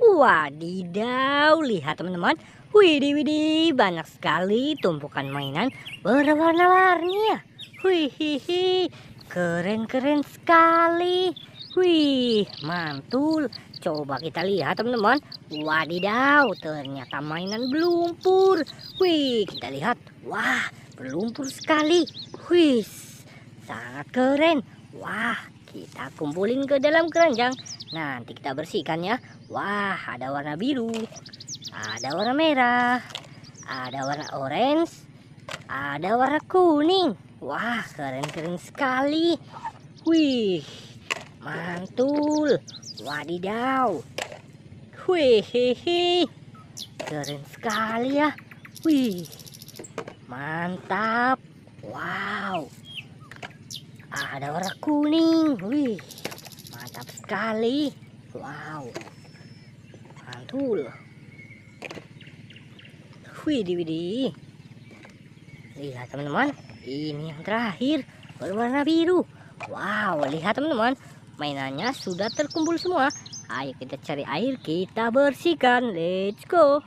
Wadidaw, lihat teman-teman. Widih widih, banyak sekali tumpukan mainan berwarna-warni ya. Hihihi, keren-keren sekali. Wih, mantul. Coba kita lihat teman-teman. Wadidaw, ternyata mainan berlumpur. Wih, kita lihat. Wah, berlumpur sekali. Wih, Sangat keren. Wah, kita kumpulin ke dalam keranjang. Nanti kita bersihkan ya. Wah, ada warna biru. Ada warna merah. Ada warna orange. Ada warna kuning. Wah, keren-keren sekali. Wih, mantul. Wadidaw. Wih, keren sekali ya. Wih, mantap. Wow. Ada warna kuning. Wih, mantap sekali. Wow. Mantul. wih widih. Lihat teman-teman. Ini yang terakhir. Berwarna biru. Wow, lihat teman-teman. Mainannya sudah terkumpul semua. Ayo kita cari air. Kita bersihkan. Let's go.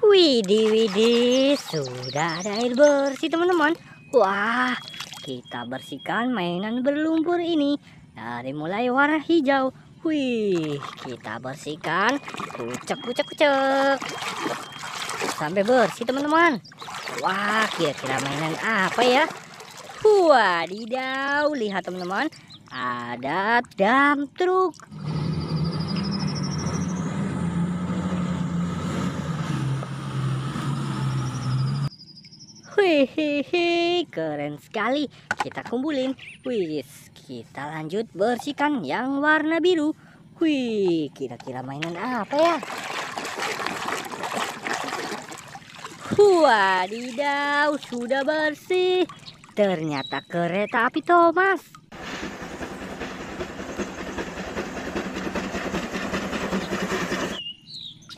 Widih, widih, sudah ada air bersih teman-teman. Wah, kita bersihkan mainan berlumpur ini dari mulai warna hijau. Wih, kita bersihkan kucek kucek kucek sampai bersih teman-teman. Wah, kira-kira mainan apa ya? Wadidaw, lihat teman-teman, ada dam truk. Wih, keren sekali. Kita kumpulin. Wih, kita lanjut bersihkan yang warna biru. Wih, kira-kira mainan apa ya? Wadidaw, sudah bersih. Ternyata kereta api Thomas.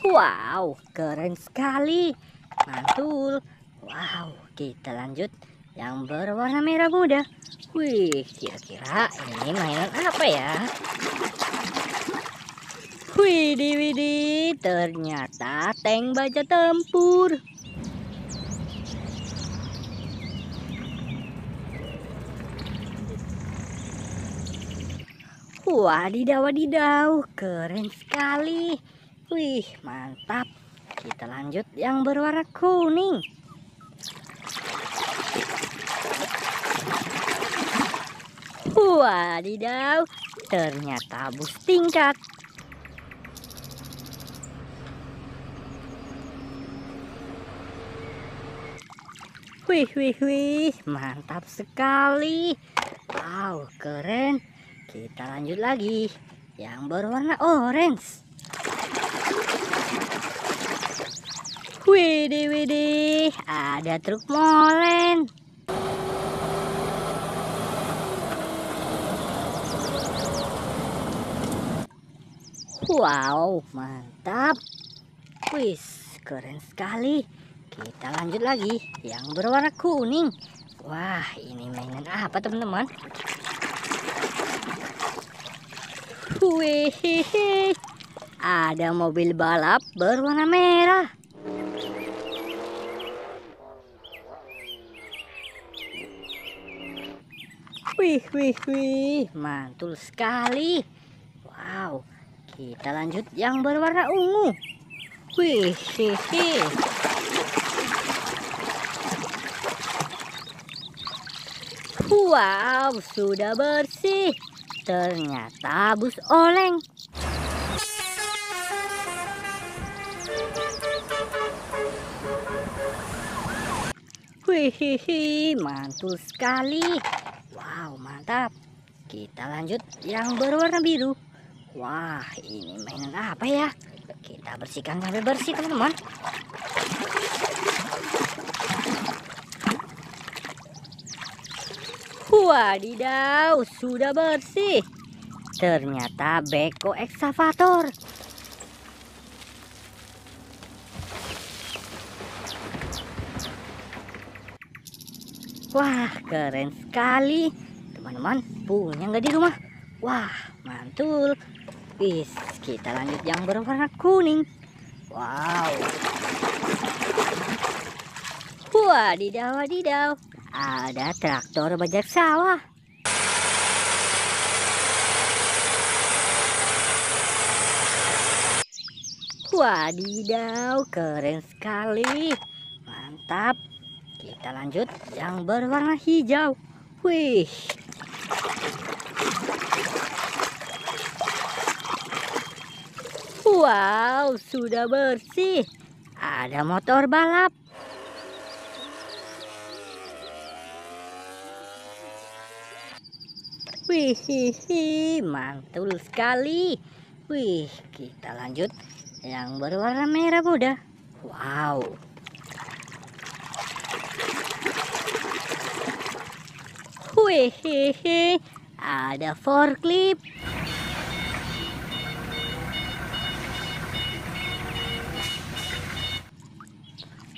Wow, keren sekali. Mantul. Wow, kita lanjut yang berwarna merah muda. Wih, kira-kira ini mainan apa ya? Wih, widih, ternyata tank baja tempur. Wadidaw, wadidaw, keren sekali. Wih, mantap. Kita lanjut yang berwarna kuning. Wadidaw, ternyata bus tingkat. Wih, wih, wih, mantap sekali. Wow, keren. Kita lanjut lagi. Yang berwarna orange. Widih, widih, ada truk molen. Wow, mantap. Wis, keren sekali. Kita lanjut lagi yang berwarna kuning. Wah, ini mainan apa teman-teman? Wih, ada mobil balap berwarna merah. Wih, wih, wih, mantul sekali. Wow, kita lanjut yang berwarna ungu. Wih, hi, hi. Wow, sudah bersih. Ternyata bus oleng. wih, mantul sekali. Wow, mantap. Kita lanjut yang berwarna biru. Wah ini mainan apa ya Kita bersihkan sampai bersih teman-teman Wadidaw sudah bersih Ternyata beko eksavator Wah keren sekali Teman-teman punya nggak di rumah? Wah mantul Wis, kita lanjut yang berwarna kuning. Wow. Wah, Wadidaw, wadidaw. Ada traktor bajak sawah. Wadidaw, keren sekali. Mantap. Kita lanjut yang berwarna hijau. Wih. Wow, sudah bersih. Ada motor balap. Wih, hi, mantul sekali. Wih, kita lanjut yang berwarna merah muda. Wow. Wih, hi, ada forklift.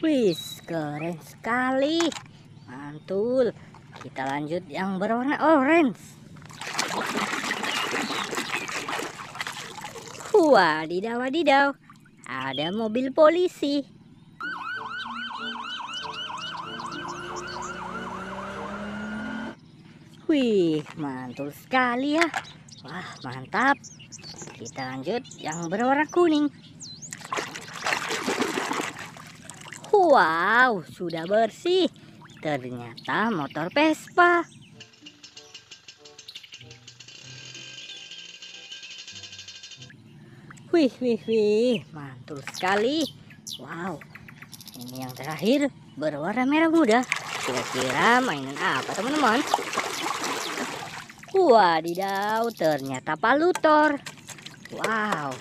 Wih, keren sekali. Mantul. Kita lanjut yang berwarna orange. Wadidaw, wadidaw. Ada mobil polisi. Wih, mantul sekali ya. Wah, mantap. Kita lanjut yang berwarna kuning. Wow, sudah bersih. Ternyata motor Vespa. Wih, wih, wih, mantul sekali. Wow, ini yang terakhir berwarna merah muda. Kira-kira mainan apa teman-teman? Wadidaw, ternyata palutor. Wow,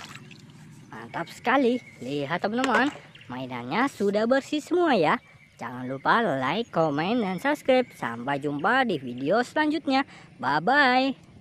mantap sekali. Lihat teman-teman, mainannya sudah bersih semua ya. Jangan lupa like, comment, dan subscribe. Sampai jumpa di video selanjutnya. Bye-bye.